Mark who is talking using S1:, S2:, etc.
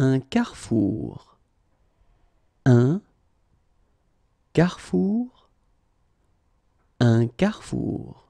S1: un carrefour. Un carrefour. Un carrefour.